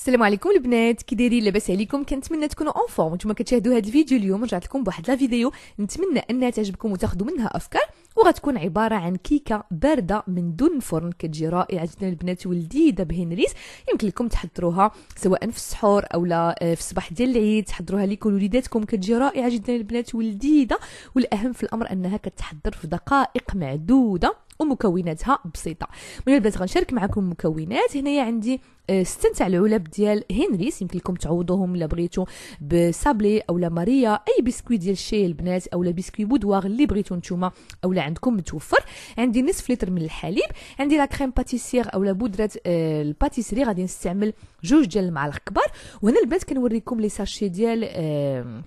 السلام عليكم البنات كي دايرين لاباس عليكم كنتمنى تكونوا اون فورم نتوما كتشاهدوا هذا الفيديو اليوم رجعت لكم بواحد لا فيديو نتمنى انها تعجبكم وتاخذوا منها افكار وغتكون عباره عن كيكه بارده من دون فرن كتجي رائعه جدا البنات ولذيذه بهنريس يمكن لكم تحضروها سواء في السحور اولا آه، في الصباح ديال العيد تحضروها لكل وليداتكم كتجي رائعه جدا البنات ولذيذه والاهم في الامر انها كتحضر في دقائق معدوده ومكوناتها بسيطه من البنات غنشارك معكم المكونات هنايا عندي آه، ستة تاع العلب ديال هنريس يمكن لكم تعوضوهم الا بغيتو بسابلي اولا ماريا اي بسكوي ديال الشاي البنات اولا بسكوي بودواغ اللي بغيتو نتوما اولا عندكم متوفر عندي نصف لتر من الحليب عندي لا كريم باتيسير اولا بودره آه، الباتيسري غادي نستعمل جوج ديال المعالق كبار وهنا البنات كنوريكم لي ساشي ديال آه،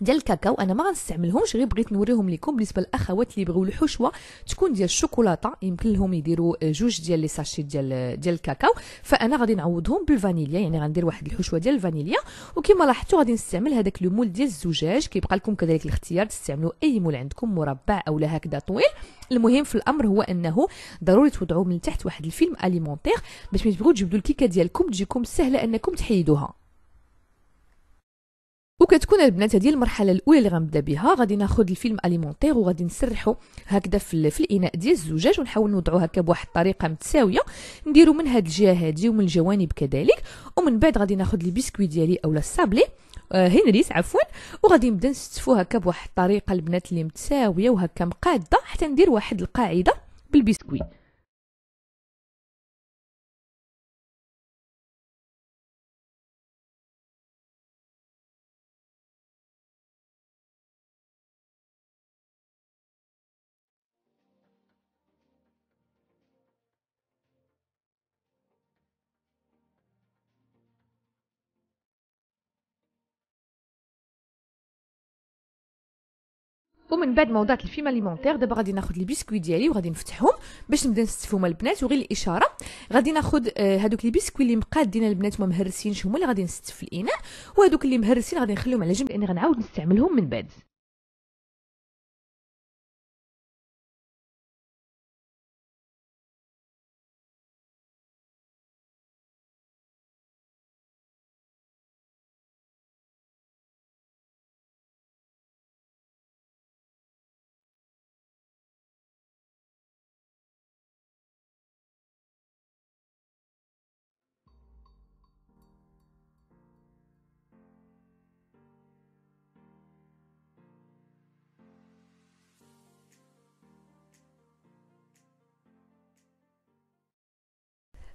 ديال الكاكاو انا ما غنستعملهمش غير بغيت نوريهم لكم بالنسبه للاخوات اللي بغيو الحشوه تكون ديال الشوكولاته يمكن لهم يديروا جوج ديال لي ساشي ديال ديال الكاكاو فانا غادي نعوضهم بالفانيليا يعني غندير واحد الحشوه ديال الفانيليا وكما لاحظتوا غادي نستعمل هذاك المول ديال الزجاج كيبقى لكم كذلك الاختيار تستعملوا اي مول عندكم مربع اولا هكذا طويل المهم في الامر هو انه ضروري توضعوا من تحت واحد الفيلم اليمونتير باش ملي تبغوا تجبدوا الكيكه ديالكم تجيكم سهله انكم تحيدوها وكتكون البنات هذه المرحله الاولى اللي غنبدا بها غادي ناخذ الفيلم اليمونتير وغادي نسرحو هكذا في, في الاناء ديال الزجاج ونحاول نوضعو هكا بواحد الطريقه متساويه نديرو من هاد الجهه هذه ومن الجوانب كذلك ومن بعد غادي ناخذ البسكوي ديالي اولا الصابلي آه هنريس عفوا وغادي نبدا نستفو هكا بواحد الطريقه البنات اللي متساويه وهكا مقاده حتى ندير واحد القاعده بالبسكوي ومن بعد ما وضعت الفيما اليمونتير دابا غادي ناخذ لي بيسكوي ديالي وغادي نفتحهم باش نبدا نستفهم البنات وغير الاشاره غادي ناخذ آه، هذوك لي بيسكوي اللي مقادين البنات ما مهرسينش هما اللي غادي نستف في الاناء وهذوك اللي مهرسين غادي نخليهم على جنب لان غنعاود نستعملهم من بعد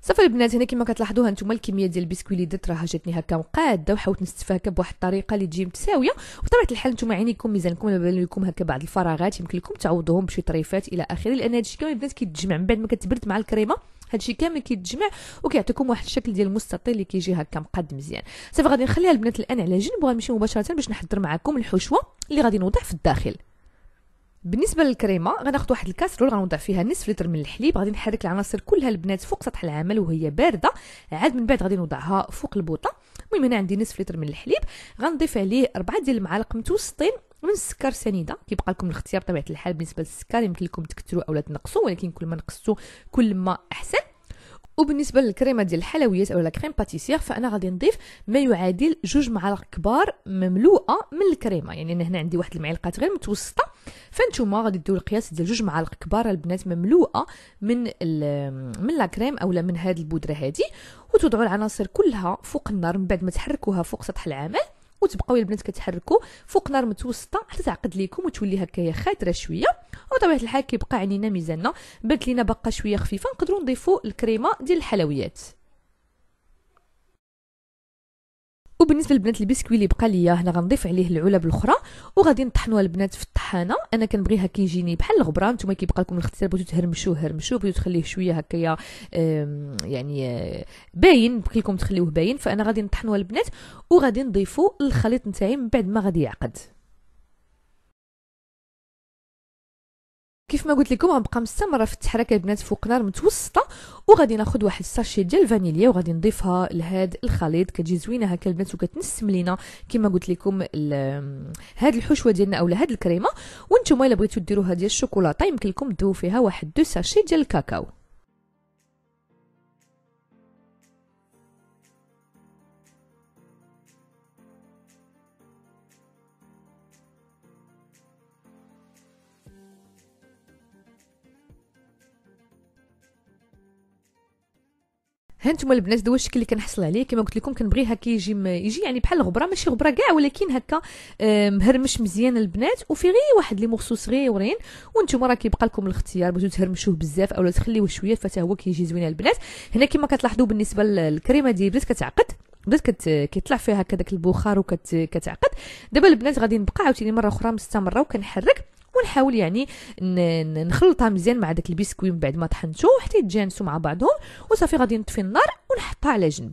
صافي البنات هنا كما كتلاحظوها نتوما الكميه ديال البسكوي اللي درت راه جاتني هكا مقاده وحاولت نستفها هكا بواحد الطريقه اللي تجي متساويه وبطبيعه الحال نتوما عينيكم ميزانكم بان لكم هكا بعض الفراغات يمكن لكم تعوضوهم بشي طريفات الى اخره لان هادشي كامل البنات كيتجمع من بعد ما كتبرد مع الكريمه هادشي كامل كيتجمع وكيعطيكم واحد الشكل ديال المستطيل اللي كيجي هكا مقاد مزيان صافي غادي نخليها البنات الان على جنب وغنمشي مباشره باش نحضر معكم الحشوه اللي غادي نوضع في الداخل بالنسبه للكريمه غناخذ واحد الكاسرول غنوضع فيها نصف لتر من الحليب غادي نحرك العناصر كلها البنات فوق سطح العمل وهي بارده عاد من بعد غادي نوضعها فوق البوطه المهم هنا عندي نصف لتر من الحليب غنضيف عليه أربعة ديال المعالق متوسطين من السكر سنيده كيبقى لكم الاختيار بطبيعه الحال بالنسبه للسكر يمكن لكم تكثروا اولا تنقصوا ولكن كل ما نقصتوا كل ما احسن وبالنسبه للكريمه ديال الحلويات او لا كريم باتيسير فانا غادي نضيف ما يعادل جوج معالق كبار مملوءه من الكريمه يعني انا هنا عندي واحد المعلقات غير متوسطه فانتوما غادي ديروا القياس ديال جوج معالق كبار البنات مملوءه من من لا كريم اولا من هاد البودره هادي وتوضعوا العناصر كلها فوق النار من بعد ما تحركوها فوق سطح العمل وتبقاو البنات كتحركوا فوق نار متوسطه حتى تعقد ليكم وتولي هكايا خاتره شويه وطبيعه الحال كيبقى عنينا ميزاننا بانت لينا باقا شويه خفيفه نقدروا نضيفوا الكريمه ديال الحلويات وبالنسبه للبنات البسكوي اللي بقى ليا هنا غنضيف عليه العلب الاخرى وغادي نطحنوها البنات في الطحانه انا كنبغيها كيجيني بحال الغبره نتوما كيبقى لكم الاختيار بغيتو تهرمشوه هرمشوه بغيتو تخليه شويه هكايا يعني آه، باين بقى لكم تخليوه باين فانا غادي نطحنوها البنات وغادي نضيفو الخليط نتاعي من بعد ما غادي يعقد كيف ما قلت لكم غنبقى مستمره في التحركه البنات فوق نار متوسطه وغادي ناخذ واحد الساشي ديال الفانيليا وغادي نضيفها لهاد الخليط كتجي زوينه هكا البنات وكتنسم لينا كما قلت لكم هاد الحشوه ديالنا اولا هاد الكريمه وانتم الا بغيتو ديروها ديال الشوكولاته يمكن لكم تدوو فيها واحد دو ساشي ديال الكاكاو ها البنات هذا هو الشكل اللي كنحصل عليه كما قلت لكم كنبغي هكا يجي يعني بحال الغبره ماشي غبره كاع ولكن هكا مهرمش مزيان البنات وفي غير واحد لي مورسو صغيورين وانتم راه كيبقى لكم الاختيار بغيتو تهرمشوه بزاف اولا تخليوه شويه فتا هو كيجي زوين البنات هنا كما كتلاحظوا بالنسبه للكريمه ديالي بدات كتعقد بدات كت... كيطلع فيها هكا داك البخار وكتعقد كتعقد دابا البنات غادي نبقى عاوتاني مره اخرى مستمره وكنحرك ونحاول يعني نخلطها مزيان مع داك البسكوي من بعد ما طحنته حتى يتجانسوا مع بعضهم وصافي غادي نطفي النار ونحطها على جنب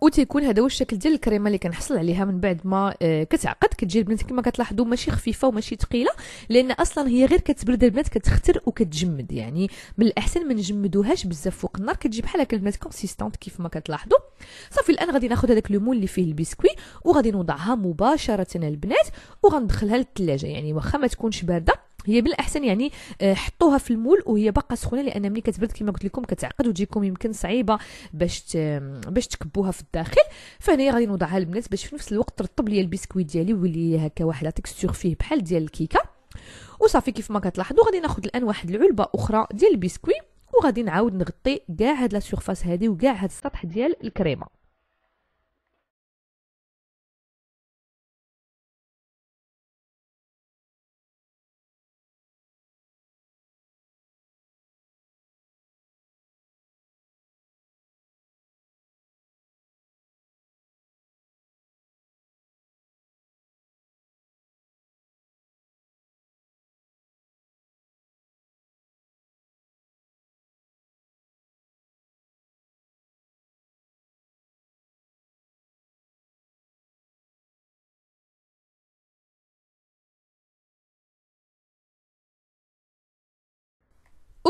وتيكون هذا هو الشكل ديال الكريمه اللي كنحصل عليها من بعد ما آه، كتعقد كتجي البنات كما كتلاحظوا ماشي خفيفه وماشي ثقيله لان اصلا هي غير كتبرد البنات كتختر وكتجمد يعني من الاحسن ما نجمدوهاش بزاف فوق النار كتجي بحال هكا البنات كونسيستونت كيف ما كتلاحظوا صافي الان غادي ناخذ هذاك لومون اللي فيه البسكوي وغادي نوضعها مباشره البنات وغندخلها للثلاجه يعني واخا ما تكونش بارده هي بالاحسن يعني آه، حطوها في المول وهي باقا سخونه لان ملي كتبرد كما قلت لكم كتعقد وتجيكم يمكن صعيبه باش باش تكبوها في الداخل فهنا غادي نوضعها البنات باش في نفس الوقت ترطب ليا البسكويت ديالي ويولي هكا واحد لا تكستور فيه بحال ديال الكيكه وصافي كيف ما كتلاحظوا غادي ناخذ الان واحد العلبه اخرى ديال البسكويت وغادي نعاود نغطي كاع هاد لا سيرفاس هادي وكاع هاد السطح ديال الكريمه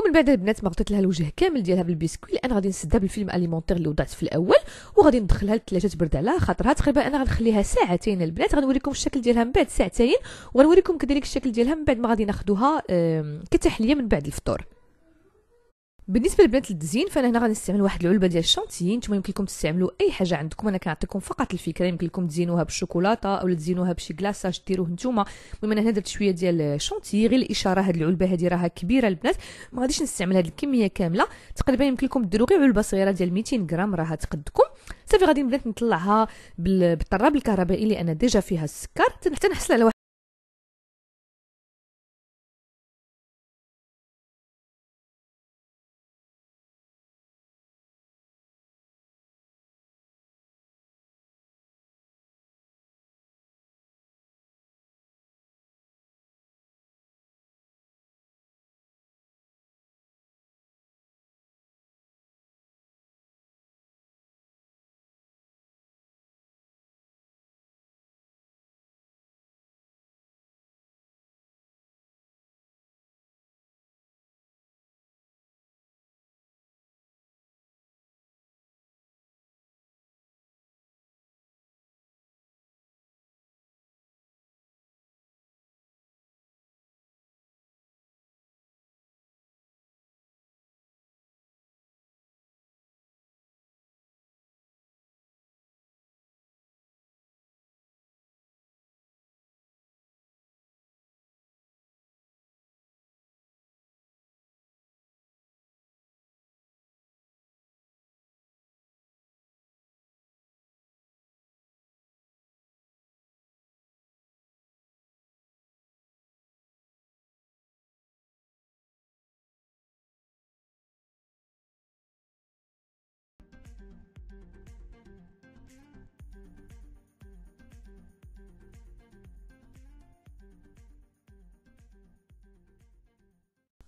ومن بعد البنات ما غطيت لها الوجه كامل ديالها بالبسكوي لان غادي نسدها بالفيلم اليمونتير اللي وضعت في الاول وغادي ندخلها لثلاجه تبرد على خاطرها تقريبا انا غنخليها ساعتين البنات غنوريكم الشكل ديالها من بعد ساعتين وغنوريكم كذلك الشكل ديالها من بعد ما غادي ناخذوها كتحليه من بعد الفطور بالنسبه لبنات الدزين فانا هنا غنستعمل واحد العلبه ديال الشانتيي نتوما يمكن لكم تستعملوا اي حاجه عندكم انا كنعطيكم فقط الفكره يمكن لكم تزينوها بالشوكولاته او تزينوها بشي كلاصاج ديروه نتوما المهم انا هنا درت شويه ديال الشانتيي غير الاشاره هاد العلبه هادي راها كبيره البنات ما غاديش نستعمل هاد الكميه كامله تقريبا يمكن لكم ديروا غير علبه صغيره ديال 200 غرام راها تقدكم صافي غادي نبدا نطلعها بالطراب الكهربائي اللي انا ديجا فيها السكر حتى نحصل على واحد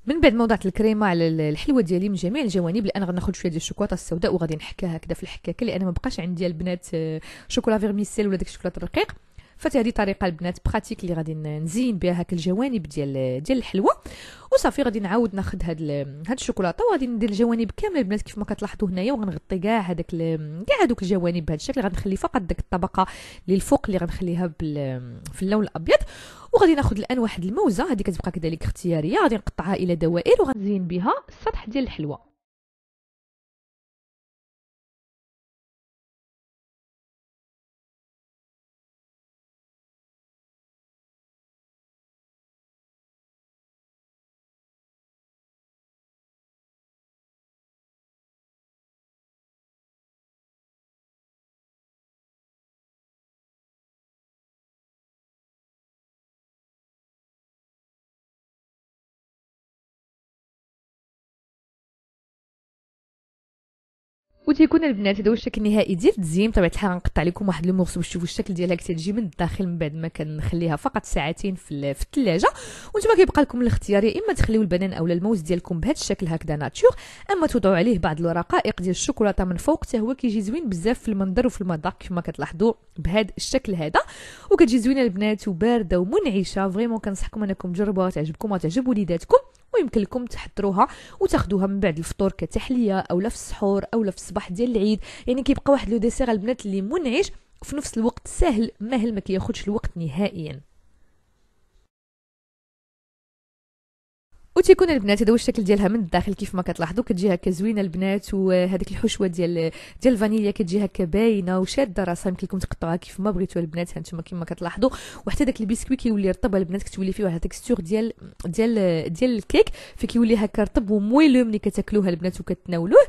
من بعد ما وضعت الكريمه على الحلوه ديالي من جميع الجوانب الان غناخذ شويه ديال الشوكولاته السوداء وغادي نحكاها هكذا في الحكاكه لان ما بقاش عندي البنات آه، شوكولا فيرميسيل ولا داك الشوكولاته الرقيق فهذه طريقه البنات براتيك اللي غادي نزين بها هاك الجوانب ديال ديال الحلوى وصافي غادي نعاود ناخذ هاد هاد الشوكولاته وغادي ندير الجوانب كامل البنات كيف ما كتلاحظوا هنايا وغنغطي كاع هذاك كاع هذوك الجوانب بهذا الشكل غنخلي فقط ديك الطبقه اللي الفوق اللي غنخليها في اللون الابيض وغادي ناخذ الان واحد الموزه هذه كتبقى كذلك اختياريه غادي نقطعها الى دوائر وغنزين بها السطح ديال الحلوى وتيكون البنات هذا هو الشكل النهائي ديال التزيين بطبيعه الحال غنقطع لكم واحد المغص باش تشوفوا الشكل ديالها كتجي من الداخل من بعد ما كنخليها فقط ساعتين في الثلاجه وانتما كيبقى لكم الاختيار يا اما تخليو البنان اولا الموز ديالكم بهذا الشكل هكذا ناتور اما توضعوا عليه بعض الرقائق ديال الشوكولاته من فوق حتى هو كيجي زوين بزاف في المنظر وفي المذاق كما كتلاحظوا بهذا الشكل هذا وكتجي زوينه البنات وبارده ومنعشه فريمون كنصحكم انكم تجربوها تعجبكم وتعجب وليداتكم ويمكن لكم تحضروها وتاخذوها من بعد الفطور كتحليه اولا في السحور اولا في الصباح ديال العيد يعني كيبقى واحد لو ديسير البنات اللي منعش في نفس الوقت سهل مهل ما كياخذش الوقت نهائيا وتيكون البنات هذا هو الشكل ديالها من الداخل كيف ما كتلاحظوا كتجي هكا زوينه البنات وهذيك الحشوه ديال ديال الفانيليا كتجي هكا باينه وشاده راسها يمكن لكم تقطعوها كيف ما بغيتوا البنات هانتوما كما كتلاحظوا وحتى داك البسكوي كيولي رطب البنات كتولي فيه واحد التكستور ديال ديال ديال الكيك فكيولي هكا رطب ومويلو ملي كتاكلوها البنات وكتناولوه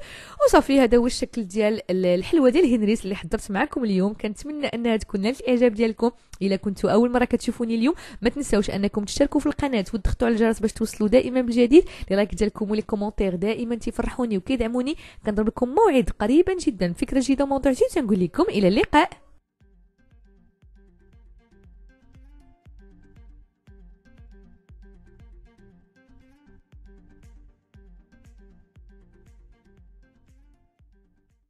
وصافي هذا هو الشكل ديال الحلوه ديال هنريس اللي حضرت معكم اليوم كنتمنى انها تكون نالت الاعجاب ديالكم الا كنتوا اول مره كتشوفوني اليوم ما تنساوش انكم تشتركوا في القناه وتضغطوا على الجرس باش توصلوا دائما بالجديد لي لايك ديالكم ولي كومونتير دائما تفرحوني وكيدعموني كنضرب لكم موعد قريبا جدا فكره جديده وموضوع جديد نقول لكم الى اللقاء